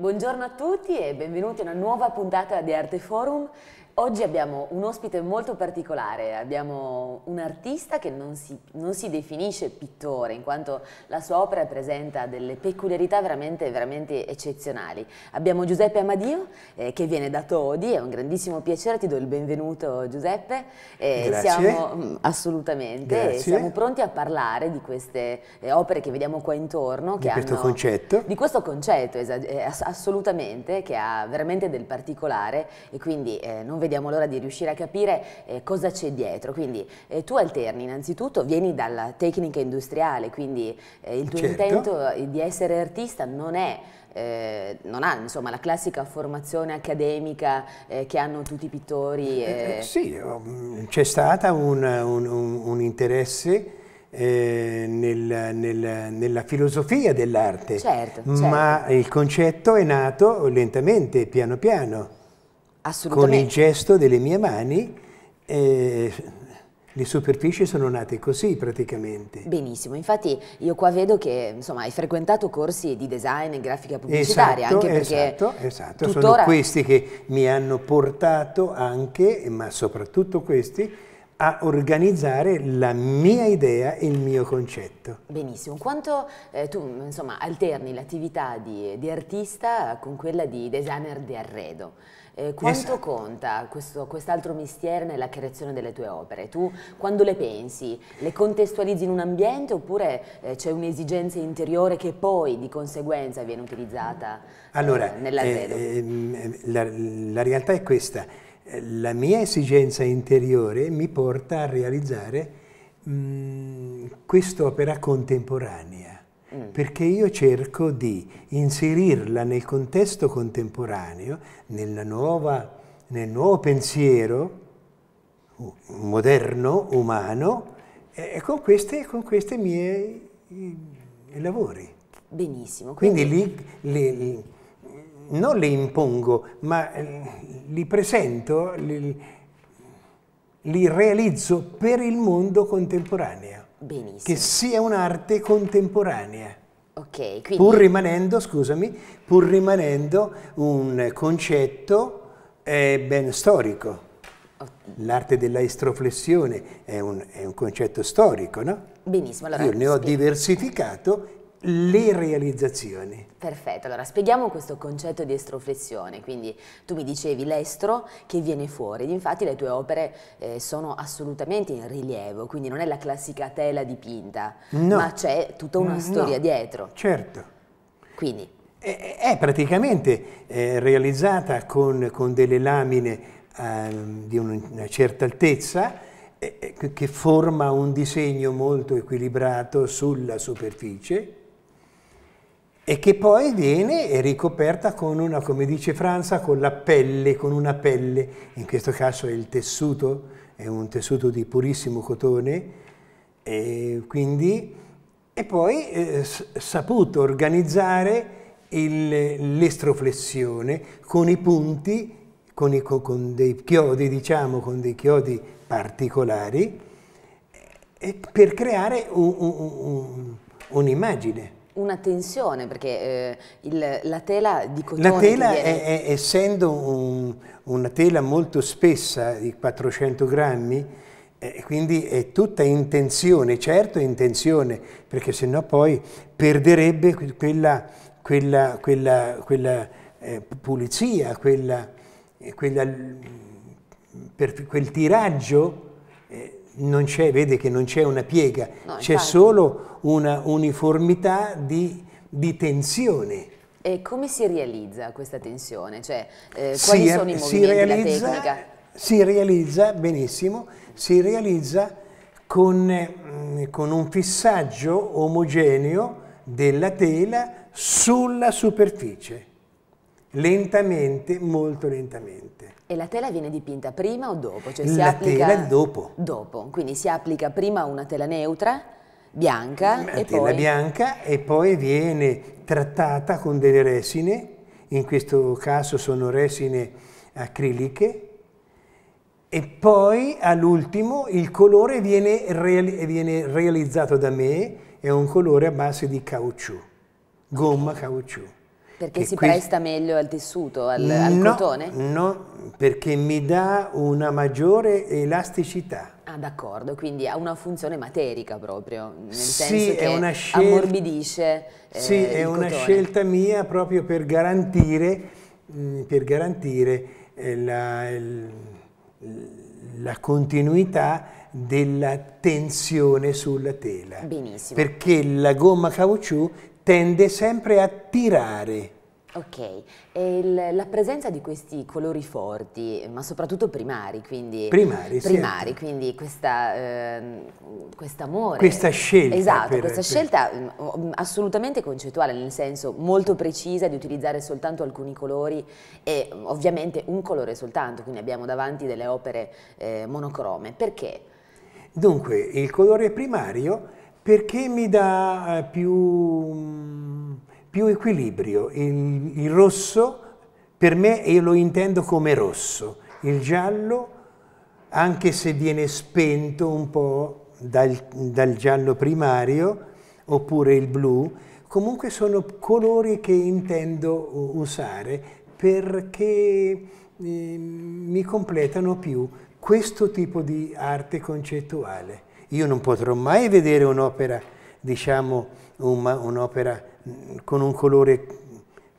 Buongiorno a tutti e benvenuti a una nuova puntata di Arte Forum. Oggi abbiamo un ospite molto particolare, abbiamo un artista che non si, non si, definisce pittore in quanto la sua opera presenta delle peculiarità veramente, veramente eccezionali. Abbiamo Giuseppe Amadio eh, che viene da Todi, è un grandissimo piacere, ti do il benvenuto Giuseppe. Eh, Grazie. Siamo, mm, assolutamente, Grazie. siamo pronti a parlare di queste eh, opere che vediamo qua intorno. Di questo hanno, concetto. Di questo concetto, eh, assolutamente, che ha veramente del particolare e quindi eh, non vediamo vediamo l'ora di riuscire a capire eh, cosa c'è dietro. Quindi eh, tu alterni innanzitutto, vieni dalla tecnica industriale, quindi eh, il tuo certo. intento di essere artista non è eh, non ha insomma, la classica formazione accademica eh, che hanno tutti i pittori. E... Eh, eh. eh, sì, um, c'è stato un, un, un, interesse eh, nel, nel, nella filosofia dell'arte, certo, certo. ma il concetto è nato lentamente, piano piano. Con il gesto delle mie mani eh, le superfici sono nate così praticamente. Benissimo, infatti io qua vedo che insomma, hai frequentato corsi di design e grafica pubblicitaria. Esatto, anche esatto, esatto. Tuttora... sono questi che mi hanno portato anche, ma soprattutto questi, a organizzare la mia idea e il mio concetto. Benissimo, quanto eh, tu insomma, alterni l'attività di, di artista con quella di designer di arredo? Eh, quanto esatto. conta questo, quest'altro mestiere nella creazione delle tue opere? Tu quando le pensi, le contestualizzi in un ambiente oppure eh, c'è un'esigenza interiore che poi di conseguenza viene utilizzata eh, allora, eh, eh, mm, eh, la, la realtà è questa, la mia esigenza interiore mi porta a realizzare mm, quest'opera contemporanea Mm. perché io cerco di inserirla nel contesto contemporaneo, nuova, nel nuovo pensiero moderno, umano, e con, queste, con questi miei lavori. Benissimo. Quindi, quindi li, li, li, non le impongo, ma eh, li presento, li realizzo per il mondo contemporaneo. Benissimo. che sia un'arte contemporanea. Ok, quindi... pur rimanendo, scusami, pur rimanendo un concetto eh, ben storico. L'arte della estroflessione è un, è un concetto storico, no? Benissimo. Allora Io ne ho spiego. diversificato le realizzazioni. Perfetto, allora spieghiamo questo concetto di estroflessione, quindi tu mi dicevi l'estro che viene fuori, infatti le tue opere eh, sono assolutamente in rilievo, quindi non è la classica tela dipinta, no. ma c'è tutta una mm, storia no. dietro. Certo. Quindi? È, è praticamente eh, realizzata con, con, delle lamine eh, di una certa altezza, eh, eh, che forma un disegno molto equilibrato sulla superficie e che poi viene ricoperta con una, come dice Franza, con la pelle, con una pelle, in questo caso è il tessuto, è un tessuto di purissimo cotone, e quindi e poi eh, saputo organizzare l'estroflessione con i punti, con, i, con, dei chiodi, diciamo, con dei chiodi particolari, eh, per creare un'immagine. Un, un, un una tensione, perché eh, il, la tela di cotone... La tela, viene... è, è, essendo un, una tela molto spessa, di 400 grammi, eh, quindi è tutta in tensione, certo in tensione, perché sennò poi perderebbe quella, quella, quella, quella eh, pulizia, mm, quel tiraggio eh, non c'è, vede che non c'è una piega, no, c'è solo una uniformità di, di, tensione. E come si realizza questa tensione? Cioè, eh, quali si, sono i movimenti, realizza, la tecnica? Si realizza, benissimo, si realizza con, mm, con un fissaggio omogeneo della tela sulla superficie lentamente, molto lentamente. E la tela viene dipinta prima o dopo? Cioè la applica... tela dopo. Dopo, quindi si applica prima una tela neutra, bianca, una e tela poi... bianca e poi viene trattata con delle resine, in questo caso sono resine acriliche, e poi all'ultimo il colore viene, reali viene realizzato da me, è un colore a base di caucciù, gomma caucciù. Perché si presta meglio al tessuto, al, al no, cotone? No, perché mi dà una maggiore elasticità. Ah, d'accordo, quindi ha una funzione materica proprio, nel sì, senso che una scelta, ammorbidisce eh, Sì, è una cotone. scelta mia proprio per garantire, mm, per garantire eh, la, la continuità della tensione sulla tela. Benissimo. Perché la gomma caucciù tende sempre a tirare. Ok, il, la presenza di questi colori forti, ma soprattutto primari, quindi... Primari, primari certo. quindi questa, eh, quest'amore... Questa scelta. Esatto, per, questa per... scelta mm, mm, assolutamente concettuale, nel senso molto precisa di utilizzare soltanto alcuni colori e mm, ovviamente un colore soltanto, quindi abbiamo davanti delle opere eh, monocrome. Perché? Dunque, il colore primario perché mi dà eh, più, più equilibrio. Il, il, rosso per me io lo intendo come rosso, il giallo anche se viene spento un po' dal, dal giallo primario oppure il blu, comunque sono colori che intendo usare perché eh, mi completano più questo tipo di arte concettuale. Io non potrò mai vedere un'opera, diciamo, un'opera mm, con un colore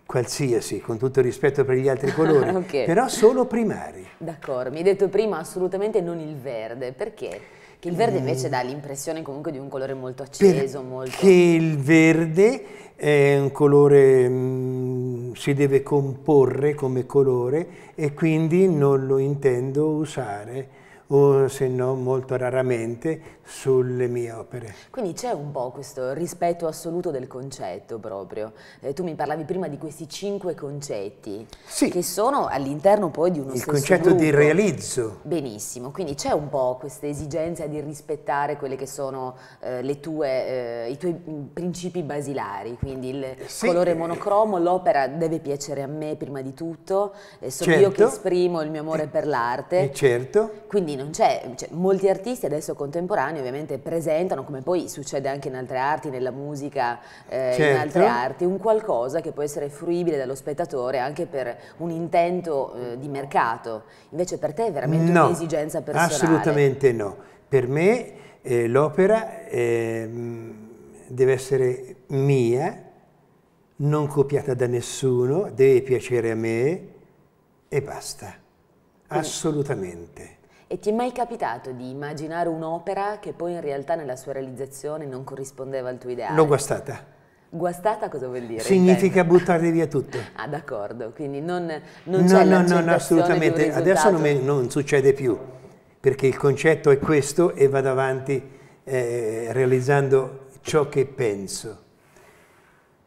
qualsiasi, con tutto rispetto per gli altri colori, okay. però solo primari. D'accordo, mi hai detto prima assolutamente non il verde, perché? Che il verde mm. invece dà l'impressione comunque di un colore molto acceso, molto... Che il verde è un colore, mh, mm, si deve comporre come colore e quindi non lo intendo usare o se no molto raramente sulle mie opere. Quindi c'è un po' questo rispetto assoluto del concetto proprio. Eh, tu mi parlavi prima di questi cinque concetti sì. che sono all'interno poi di uno Il stesso Il concetto gruppo. di realizzo. Benissimo, quindi c'è un po' questa esigenza di rispettare quelli che sono eh, tue, eh, i tuoi mm, principi basilari, quindi il eh, sì. colore eh, monocromo, l'opera deve piacere a me prima di tutto, sono certo. io che certo. esprimo il mio amore eh, per l'arte. Certo. Quindi non c'è, cioè, molti artisti adesso contemporanei ovviamente presentano, come poi succede anche in altre arti, nella musica, eh, certo. in altre arti, un qualcosa che può essere fruibile dallo spettatore anche per un intento eh, di mercato, invece per te è veramente no, un'esigenza personale. Assolutamente no, per me eh, l'opera ehm, deve essere mia, non copiata da nessuno, deve piacere a me e basta. Assolutamente. E ti è mai capitato di immaginare un'opera che poi in realtà nella sua realizzazione non corrispondeva al tuo ideale? L'ho guastata. Guastata cosa vuol dire? Significa buttare via tutto. Ah, d'accordo, quindi non, non no, c'è No, no, no, assolutamente. Adesso non, me, non, succede più, perché il concetto è questo e vado avanti eh, realizzando ciò che penso.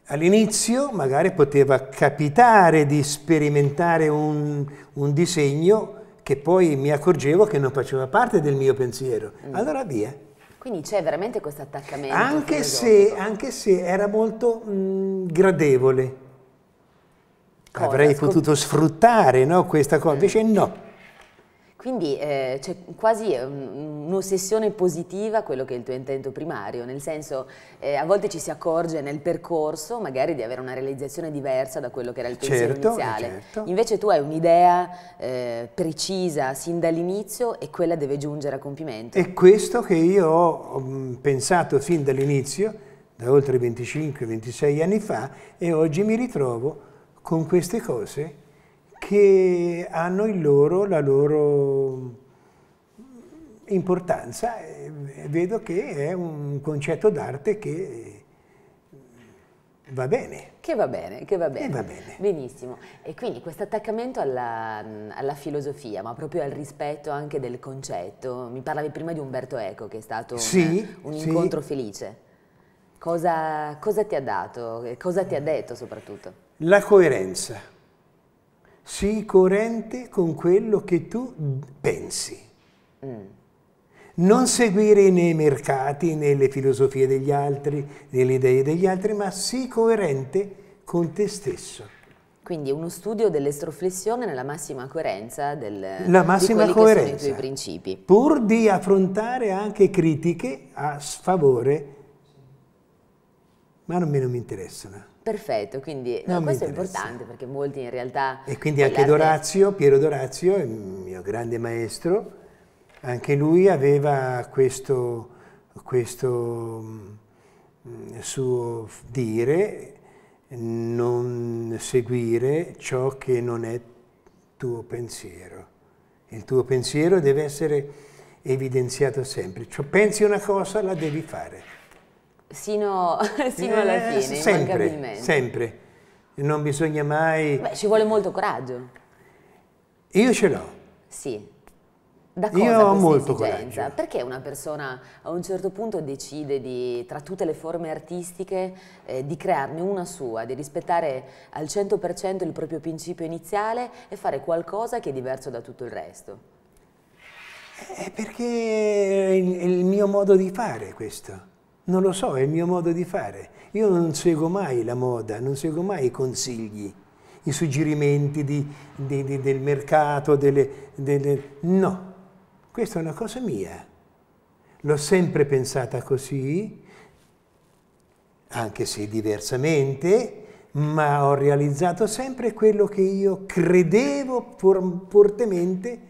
All'inizio magari poteva capitare di sperimentare un, un disegno che poi mi accorgevo che non faceva parte del mio pensiero. Mm. Allora via. Quindi c'è veramente questo attaccamento? Anche se, anche se era molto mh, mm, gradevole. Cosa? Avrei potuto sfruttare no, questa cosa, mm. invece no. Quindi eh, c'è quasi eh, un'ossessione positiva quello che è il tuo intento primario, nel senso eh, a volte ci si accorge nel percorso magari di avere una realizzazione diversa da quello che era il tuo certo, eh, iniziale. Certo. Invece tu hai un'idea eh, precisa sin dall'inizio e quella deve giungere a compimento. È questo che io ho mm, pensato fin dall'inizio, da oltre 25-26 anni fa, e oggi mi ritrovo con queste cose che hanno in loro la loro importanza. Vedo che è un concetto d'arte che va bene. Che va bene, che va bene. Va bene. Benissimo. E quindi questo attaccamento alla, alla, filosofia, ma proprio al rispetto anche del concetto. Mi parlavi prima di Umberto Eco, che è stato sì, un, un sì. incontro felice. Cosa, cosa ti ha dato? Cosa ti ha detto soprattutto? La coerenza sii coerente con quello che tu pensi. Mm. Non seguire né i mercati, né le filosofie degli altri, né le idee degli altri, ma sii coerente con te stesso. Quindi uno studio dell'estroflessione nella massima coerenza del, La massima coerenza, che sono i tuoi principi. Pur di affrontare anche critiche a sfavore ma non, mi, mi interessano. Perfetto, quindi no, questo è importante perché molti in realtà... E quindi anche Dorazio, Piero Dorazio, il mio grande maestro, anche lui aveva questo, questo mm, suo dire, non seguire ciò che non è tuo pensiero. Il tuo pensiero deve essere evidenziato sempre. Cioè, pensi una cosa, la devi fare sino, sino alla eh, fine, sempre, sempre. Non bisogna mai... Beh, ci vuole molto coraggio. Io ce l'ho. Sì. Da cosa Io ho molto esigenza? coraggio. Perché una persona a un certo punto decide di, tra tutte le forme artistiche, eh, di crearne una sua, di rispettare al 100% il proprio principio iniziale e fare qualcosa che è diverso da tutto il resto? Eh, è perché è il mio modo di fare questo. Non lo so, è il mio modo di fare. Io non seguo mai la moda, non seguo mai i consigli, i suggerimenti di, di, di, del mercato, delle, delle... No, questa è una cosa mia. L'ho sempre pensata così, anche se diversamente, ma ho realizzato sempre quello che io credevo fortemente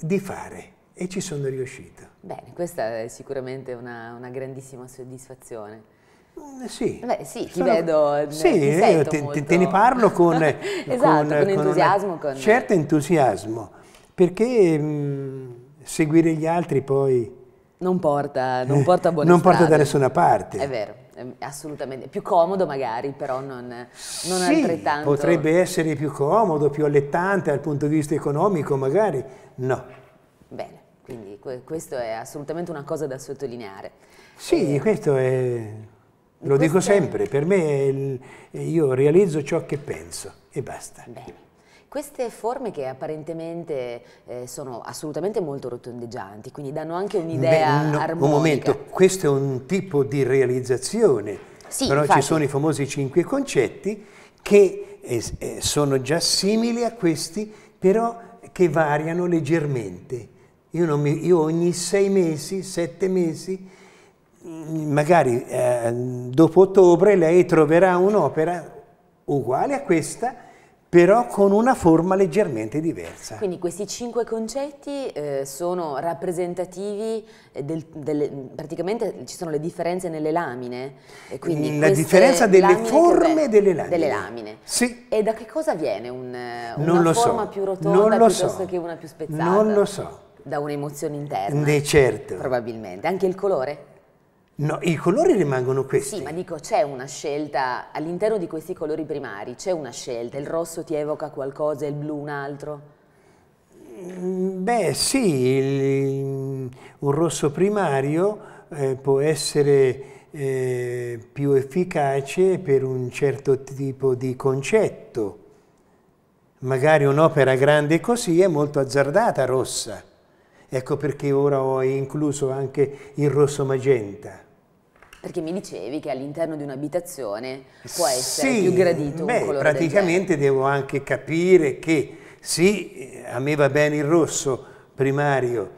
di fare e ci sono riuscita. Bene, questa è sicuramente una, una grandissima soddisfazione. Mm, sì. Beh, sì, ti Sono... vedo. Eh, sì, io te, molto... te, ne parlo con, esatto, con, con entusiasmo. Con una... con... Certo entusiasmo, perché mh, mm, seguire gli altri poi... Non porta, non porta a buone Non strade. porta da nessuna parte. È vero, è assolutamente. Più comodo magari, però non, non sì, altrettanto... potrebbe essere più comodo, più allettante dal punto di vista economico magari, no. Bene. Quindi que questo è assolutamente una cosa da sottolineare. Sì, e... Eh, questo è... Lo questo dico sempre, è... per me il... io realizzo ciò che penso e basta. Bene. Queste forme che apparentemente eh, sono assolutamente molto rotondeggianti, quindi danno anche un'idea no, armonica. Un momento, questo è un tipo di realizzazione, sì, però infatti. ci sono i famosi cinque concetti che eh, eh, sono già simili a questi, però che variano leggermente. Io, mi, io ogni sei mesi, sette mesi, magari eh, dopo ottobre lei troverà un'opera uguale a questa, però con una forma leggermente diversa. Quindi questi cinque concetti eh, sono rappresentativi, eh, del, delle, praticamente ci sono le differenze nelle lamine. La differenza delle forme delle lamine. Delle lamine. Sì. E da che cosa viene un, eh, una forma so. più rotonda piuttosto so. che una più spezzata? Non lo so. Da un'emozione interna. Beh, certo. Probabilmente. Anche il colore? No, i colori rimangono questi. Sì, ma dico, c'è una scelta, all'interno di questi colori primari c'è una scelta, il rosso ti evoca qualcosa, il blu un altro? Mm, beh, sì, il, un rosso primario eh, può essere eh, più efficace per un certo tipo di concetto. Magari un'opera grande così è molto azzardata rossa Ecco perché ora ho incluso anche il rosso magenta. Perché mi dicevi che all'interno di un'abitazione può essere sì, più gradito beh, un colore praticamente devo anche capire che sì, a me va bene il rosso primario,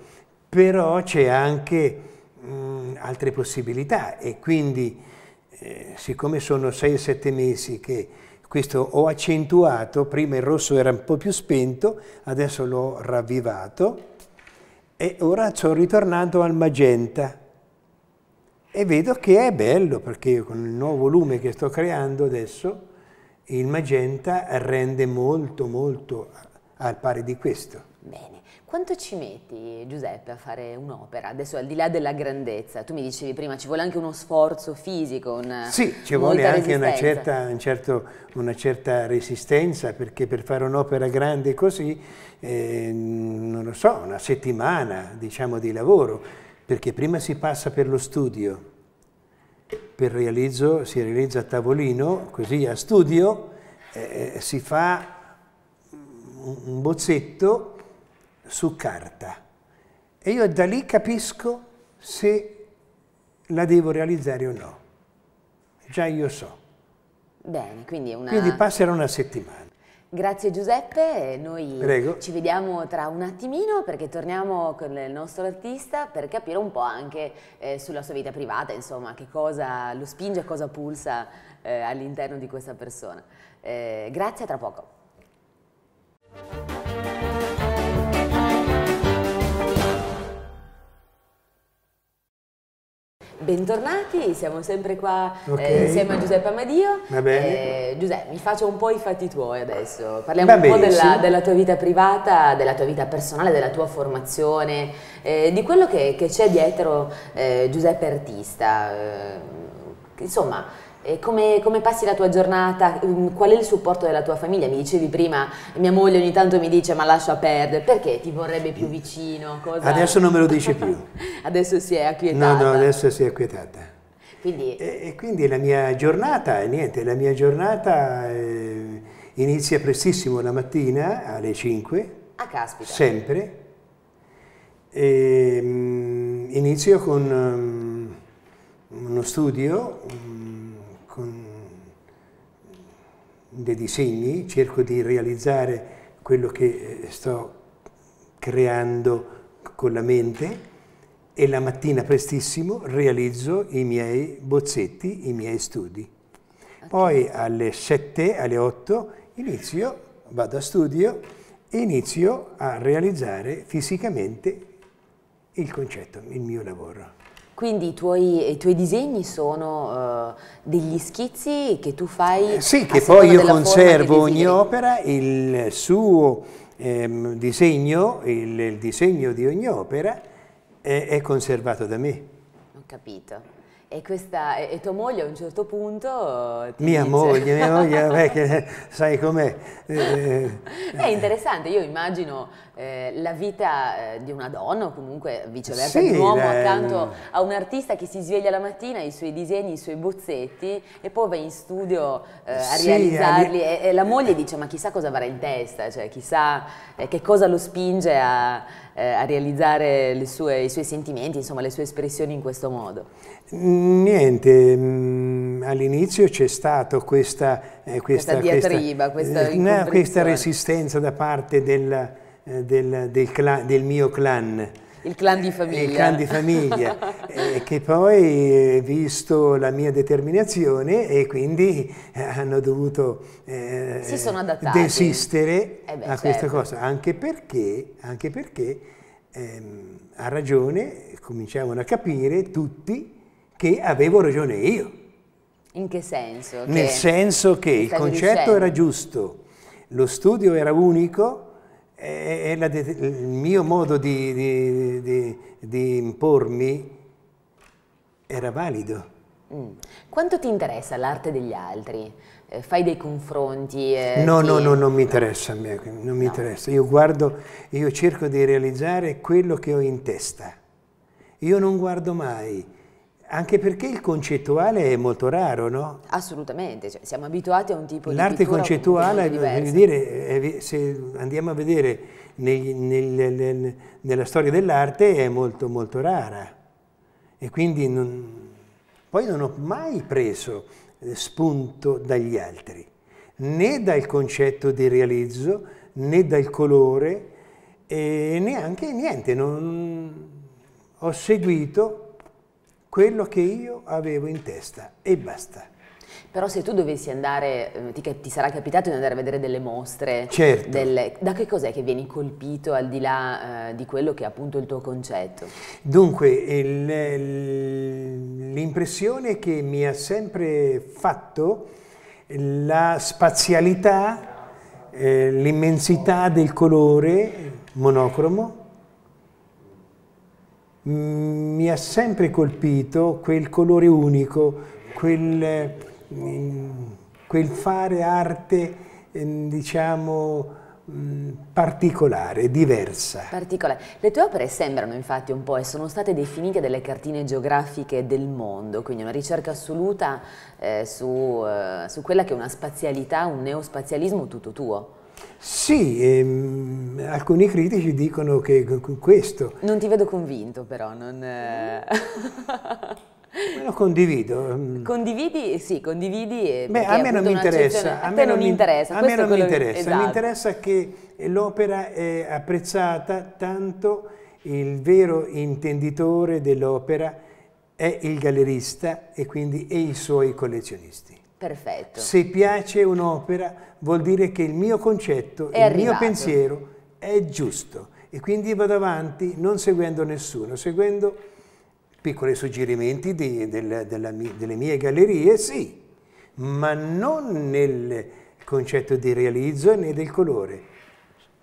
però c'è anche mh, mm, altre possibilità e quindi eh, siccome sono 6-7 mesi che questo ho accentuato, prima il rosso era un po' più spento, adesso l'ho ravvivato e ora sono ritornato al magenta e vedo che è bello perché con il nuovo volume che sto creando adesso il magenta rende molto molto al pari di questo. Bene. Quanto ci metti, Giuseppe, a fare un'opera? Adesso al di là della grandezza, tu mi dicevi prima ci vuole anche uno sforzo fisico, una Sì, ci vuole anche una certa, un certo, una certa, resistenza, perché per fare un'opera grande così, eh, non lo so, una settimana diciamo, di lavoro, perché prima si passa per lo studio, per realizzo, si realizza a tavolino, così a studio, eh, si fa un bozzetto su carta e io da lì capisco se la devo realizzare o no. Già io so. Bene, quindi è una... Quindi passerà una settimana. Grazie Giuseppe, noi Prego. ci vediamo tra un attimino perché torniamo con il nostro artista per capire un po' anche eh, sulla sua vita privata, insomma, che cosa lo spinge, cosa pulsa eh, all'interno di questa persona. Eh, grazie, a tra poco. Bentornati, siamo sempre qua okay. eh, insieme a Giuseppe Amadio. Eh, Giuseppe, mi faccio un po' i fatti tuoi adesso. Parliamo Va un bene, po' della, della, tua vita privata, della tua vita personale, della tua formazione, eh, di quello che c'è dietro eh, Giuseppe Artista. Eh, insomma, come, come, passi la tua giornata? Ehm, qual è il supporto della tua famiglia? Mi dicevi prima, mia moglie ogni tanto mi dice ma lascia perdere, perché ti vorrebbe più vicino? Cosa? Adesso non me lo dice più. adesso si è acquietata. No, no, adesso si è acquietata. Quindi... E, e, quindi la mia giornata, niente, la mia giornata eh, inizia prestissimo la mattina alle 5. A ah, caspita. Sempre. E, ehm, mh, inizio con... Mh, ehm, uno studio dei disegni, cerco di realizzare quello che eh, sto creando con la mente e la mattina prestissimo realizzo i miei bozzetti, i miei studi. Poi alle 7, alle 8 inizio, vado a studio e inizio a realizzare fisicamente il concetto, il mio lavoro. Quindi i tuoi, i tuoi disegni sono uh, degli schizzi che tu fai? Eh sì, che poi io conservo ogni opera, il suo ehm, disegno, il, il, disegno di ogni opera è, è conservato da me. Ho capito. E, questa, e, tua moglie a un certo punto... Eh, mia dice... moglie, mia moglie, beh, che, sai com'è. Eh, eh, è interessante, io immagino eh, la vita eh, di una donna o comunque viceversa sì, di un uomo accanto a un artista che si sveglia la mattina, i suoi disegni, i suoi bozzetti e poi va in studio eh, a sì, realizzarli a... E, e, la moglie dice ma chissà cosa avrà in testa, cioè chissà che cosa lo spinge a, a realizzare sue, i suoi sentimenti, insomma le sue espressioni in questo modo. Niente, mm, all'inizio c'è stata questa, eh, questa, questa, diatriba, questa, eh, questa, resistenza da parte del, eh, del, del, clan, del mio clan. Il clan di famiglia. Eh, il clan di famiglia, eh, che poi visto la mia determinazione e quindi hanno dovuto desistere beh, a questa certo. cosa, anche perché, anche perché ehm, ha ragione, cominciavano a capire tutti che avevo ragione io. In che senso? Nel senso che il concetto era giusto, lo studio era unico e, la, il mio modo di, di, di, di impormi era valido. Mm. Quanto ti interessa l'arte degli altri? Eh, fai dei confronti? Eh, no, ti... no, no, non mi interessa, a me, non mi no. interessa. Io guardo, io cerco di realizzare quello che ho in testa. Io non guardo mai anche perché il concettuale è molto raro, no? Assolutamente, cioè, siamo abituati a un tipo L'arte di L'arte concettuale, voglio dire, se andiamo a vedere nel, nel, nel, nella storia dell'arte è molto molto rara. E quindi non, poi non ho mai preso spunto dagli altri, né dal concetto di realizzo, né dal colore, e neanche niente. Non, ho seguito quello che io avevo in testa e basta. Però se tu dovessi andare, eh, ti, ti sarà capitato di andare a vedere delle mostre, certo. delle, da che cos'è che vieni colpito al di là eh, di quello che è appunto il tuo concetto? Dunque, l'impressione che mi ha sempre fatto la spazialità, eh, l'immensità del colore monocromo, Mm, mi ha sempre colpito quel colore unico, quel, mm, quel fare arte, mm, diciamo, particolare, diversa. Particolare. Le tue opere sembrano infatti un po' e sono state definite delle cartine geografiche del mondo, quindi una ricerca assoluta eh, su, eh, su quella che è una spazialità, un neospazialismo tutto tuo. Sì, ehm, alcuni critici dicono che questo... Non ti vedo convinto però, non... Eh... Lo condivido. Mm. Condividi? Sì, condividi. Beh, a me non mi interessa. A, a te non interessa. A me non mi interessa. Esatto. Mi interessa che l'opera è apprezzata tanto il vero intenditore dell'opera è il gallerista e quindi e i suoi collezionisti. Perfetto. Se piace un'opera vuol dire che il mio concetto, è il arrivato. mio pensiero è giusto e quindi vado avanti non seguendo nessuno, seguendo piccoli suggerimenti di, della, della, delle mie gallerie, sì, ma non nel concetto di realizzo né del colore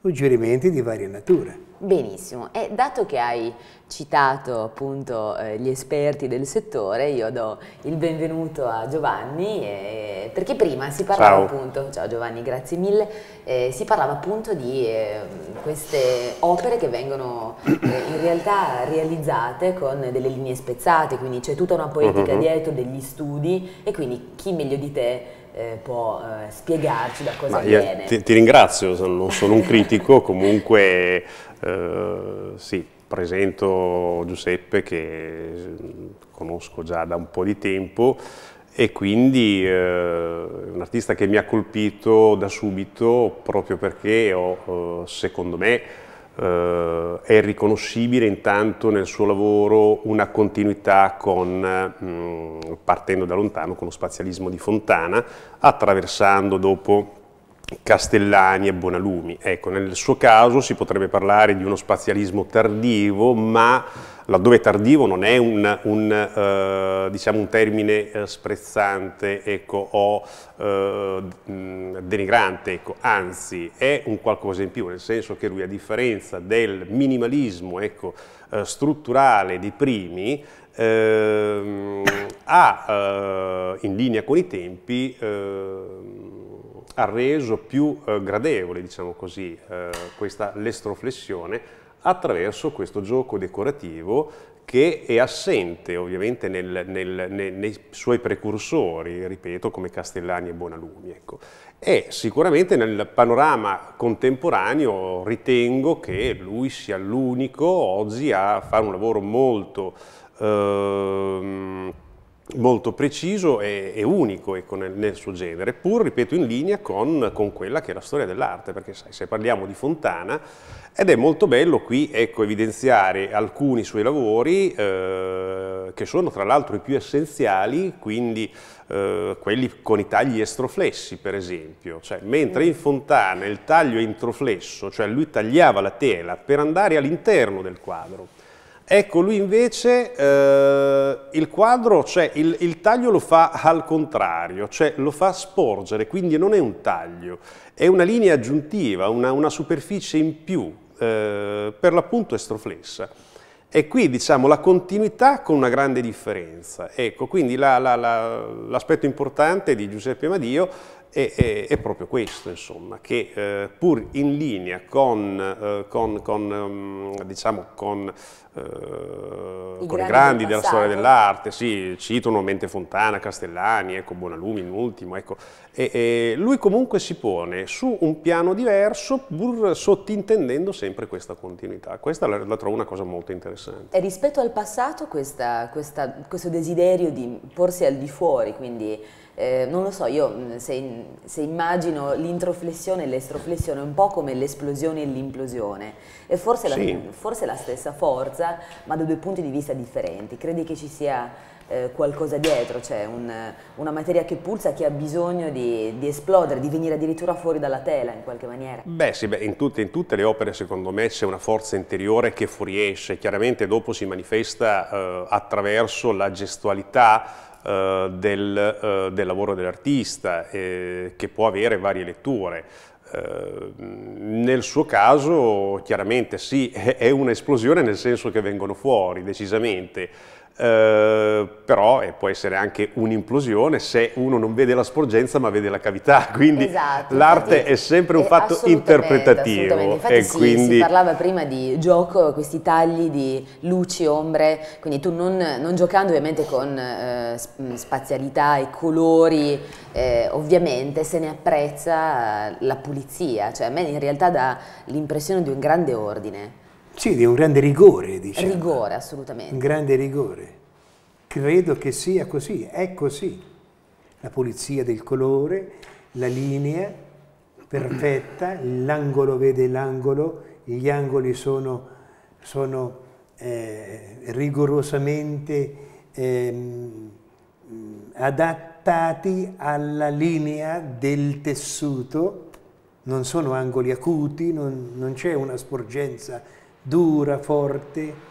suggerimenti di varia natura. Benissimo, e dato che hai citato appunto eh, gli esperti del settore, io do il benvenuto a Giovanni, eh, perché prima si parlava ciao. appunto, ciao Giovanni, grazie mille, eh, si parlava appunto di ehm, queste opere che vengono eh, in realtà realizzate con delle linee spezzate, quindi c'è tutta una poetica uh mhm. -huh. dietro, degli studi e quindi chi meglio di te eh, può eh, spiegarci da cosa Ma viene. ti, ti, ringrazio, non sono un critico, comunque eh, sì, presento Giuseppe che mm, conosco già da un po' di tempo e quindi eh, è eh, un artista che mi ha colpito da subito proprio perché ho, eh, secondo me, eh, è riconoscibile intanto nel suo lavoro una continuità con, mh, mm, partendo da lontano con lo spazialismo di Fontana, attraversando dopo Castellani e Bonalumi. Ecco, nel suo caso si potrebbe parlare di uno spazialismo tardivo, ma laddove tardivo non è un, un, eh, diciamo un termine eh, sprezzante ecco, o eh, denigrante, ecco. anzi è un qualcosa in più, nel senso che lui a differenza del minimalismo ecco, eh, strutturale dei primi, ehm, ha eh, in linea con i tempi ehm, ha reso più eh, gradevole diciamo così, questa lestroflessione attraverso questo gioco decorativo che è assente ovviamente nel, nel, nei, nei, suoi precursori, ripeto, come Castellani e Bonalumi. Ecco. E sicuramente nel panorama contemporaneo ritengo che lui sia l'unico oggi a fare un lavoro molto... Ehm, molto preciso e, e unico ecco, nel, nel, suo genere, pur, ripeto, in linea con, con quella che è la storia dell'arte, perché sai, se parliamo di Fontana, ed è molto bello qui ecco, evidenziare alcuni suoi lavori, eh, che sono tra l'altro i più essenziali, quindi eh, quelli con i tagli estroflessi, per esempio. Cioè, mentre in Fontana il taglio è introflesso, cioè lui tagliava la tela per andare all'interno del quadro, Ecco, lui invece eh, il quadro, cioè il, il, taglio lo fa al contrario, cioè lo fa sporgere, quindi non è un taglio, è una linea aggiuntiva, una, una superficie in più, eh, per l'appunto estroflessa. E qui diciamo la continuità con una grande differenza. Ecco, quindi l'aspetto la, la, la, importante di Giuseppe Madio è, è, è proprio questo, insomma, che eh, pur in linea con, eh, con, con, ehm, diciamo, con eh, i grandi, grandi della storia dell'arte, sì, citano Mente Fontana, Castellani, ecco, Bonalumi in ultimo, ecco. e, e lui comunque si pone su un piano diverso pur sottintendendo sempre questa continuità. Questa la, la trovo una cosa molto interessante interessante. E rispetto al passato questa, questa, questo desiderio di porsi al di fuori, quindi eh, non lo so, io mm, se, se immagino l'introflessione e l'estroflessione un po' come l'esplosione e l'implosione, è forse, sì. forse la stessa forza, ma da due punti di vista differenti. Credi che ci sia eh, qualcosa dietro, c'è cioè un, una materia che pulsa, che ha bisogno di, di, esplodere, di venire addirittura fuori dalla tela in qualche maniera. Beh sì, beh, in, tutte, in, tutte, le opere secondo me c'è una forza interiore che fuoriesce, chiaramente dopo si manifesta eh, attraverso la gestualità, Uh, del, uh, del, lavoro dell'artista, eh, che può avere varie letture. Uh, nel suo caso chiaramente sì, è, è un'esplosione nel senso che vengono fuori decisamente eh, però può essere anche un'implosione se uno non vede la sporgenza ma vede la cavità, quindi esatto, l'arte è sempre un fatto assolutamente, interpretativo. Assolutamente. Infatti e sì, quindi... si parlava prima di gioco, questi tagli di luci, ombre, quindi tu non, non giocando ovviamente con eh, mm, spazialità e colori, eh, ovviamente se ne apprezza eh, la pulizia, cioè a me in realtà dà l'impressione di un grande ordine. Sì, di un grande rigore, diciamo. Rigore, assolutamente. Un grande rigore. Credo che sia così, è così. La pulizia del colore, la linea perfetta, l'angolo vede l'angolo, gli angoli sono, sono eh, rigorosamente eh, adattati alla linea del tessuto, non sono angoli acuti, non, non c'è una sporgenza dura, forte,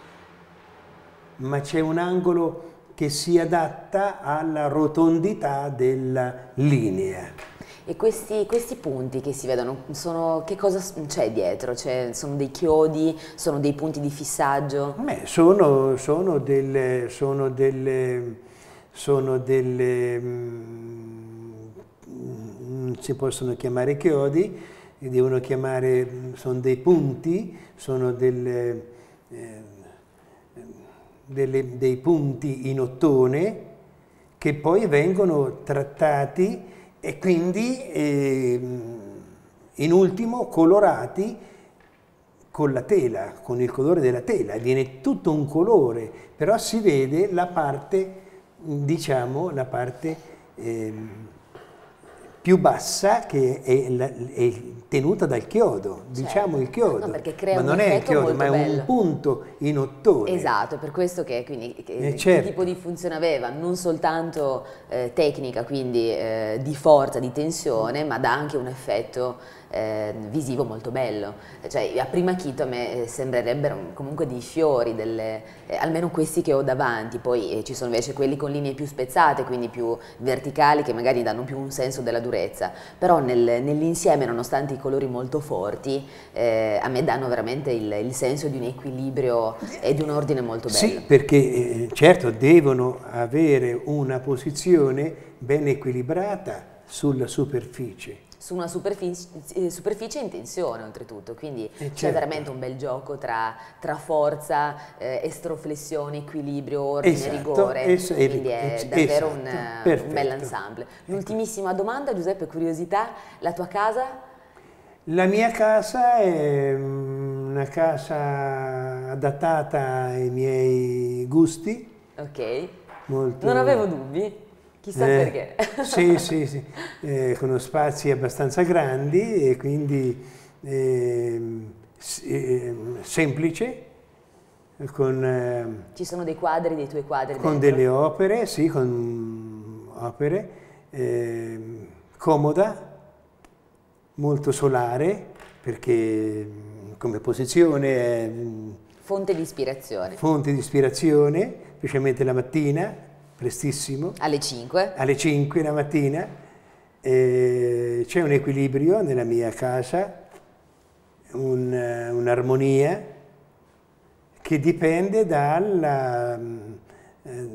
ma c'è un angolo che si adatta alla rotondità della linea. E questi, questi punti che si vedono, sono, che cosa c'è dietro? Cioè, sono dei chiodi, sono dei punti di fissaggio? Beh, sono, sono, delle, sono delle, sono delle mh, mm, mm, si possono chiamare chiodi, li devono chiamare, mm, sono dei punti, sono delle, eh, mm, delle, dei punti in ottone che poi vengono trattati e quindi eh, in ultimo colorati con la tela, con il colore della tela, viene tutto un colore, però si vede la parte, diciamo, la parte eh, più bassa che è, la, è tenuta dal chiodo, certo. diciamo il chiodo, no, ma non è il chiodo, ma è bello. un punto in ottone. Esatto, per questo che, quindi, che, eh, certo. che tipo di funzione aveva, non soltanto eh, tecnica, quindi eh, di forza, di tensione, ma dà anche un effetto eh, visivo molto bello. Cioè, a prima chito a me eh, sembrerebbero comunque dei fiori, delle, eh, almeno questi che ho davanti, poi ci sono invece quelli con linee più spezzate, quindi più verticali, che magari danno più un senso della durezza, però nel, nell'insieme, nonostante colori molto forti, eh, a me danno veramente il, il, senso di un equilibrio e di un ordine molto bello. Sì, perché eh, certo devono avere una posizione ben equilibrata sulla superficie su una superficie, eh, superficie, in tensione oltretutto, quindi eh, c'è certo. veramente un bel gioco tra, tra forza, eh, estroflessione, equilibrio, ordine, esatto, rigore, es quindi è davvero esatto, un, un bel ensemble. Ecco. L'ultimissima domanda Giuseppe, curiosità, la tua casa la mia casa è mm, una casa adattata ai miei gusti. Ok. Molto... Non avevo dubbi, chissà eh, perché. sì, sì, sì, eh, con spazi abbastanza grandi e quindi eh, semplice. Con, ehm, Ci sono dei quadri, dei tuoi quadri? Con dentro. delle opere, sì, con opere. Ehm, comoda, molto solare perché mm, come posizione è... Mm, fonte di ispirazione. Fonte di ispirazione, specialmente la mattina, prestissimo. Alle 5. Alle 5 la mattina. c'è un equilibrio nella mia casa, eh, un'armonia un che dipende dalla, mm, eh,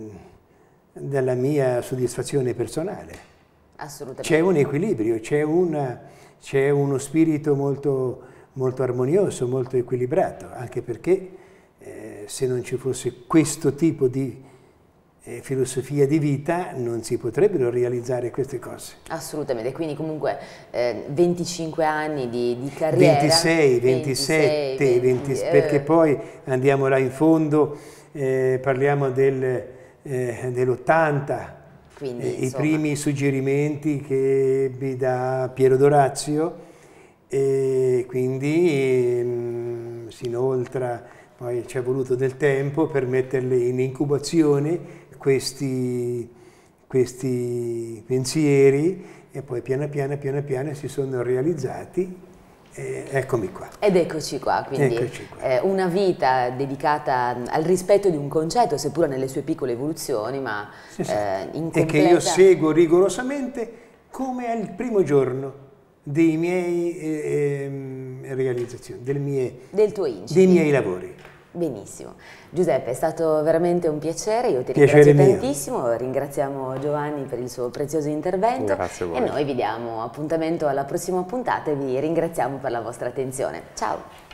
dalla mia soddisfazione personale. Assolutamente. C'è un equilibrio, c'è una c'è uno spirito molto, molto, armonioso, molto equilibrato, anche perché eh, se non ci fosse questo tipo di eh, filosofia di vita non si potrebbero realizzare queste cose. Assolutamente, quindi comunque eh, 25 anni di, di carriera. 26, 27, 26, 20, 20, perché poi andiamo là in fondo, eh, parliamo del, eh, dell'80, quindi, eh, I primi suggerimenti che ebbi da Piero Dorazio e quindi ehm, si inoltra, poi ci è voluto del tempo per metterli in incubazione questi, questi pensieri e poi piano piano, piano piano si sono realizzati e eccomi qua. Ed eccoci qua, quindi eccoci qua. Eh, una vita dedicata al rispetto di un concetto, seppur nelle sue piccole evoluzioni, ma sì, sì. Eh, completa... E che io seguo rigorosamente come al primo giorno dei miei eh, ehm, realizzazioni, mie, dei miei lavori. Benissimo. Giuseppe, è stato veramente un piacere, io ti piacere ringrazio mio. tantissimo, ringraziamo Giovanni per il suo prezioso intervento Grazie a voi. e noi vi diamo appuntamento alla prossima puntata e vi ringraziamo per la vostra attenzione. Ciao!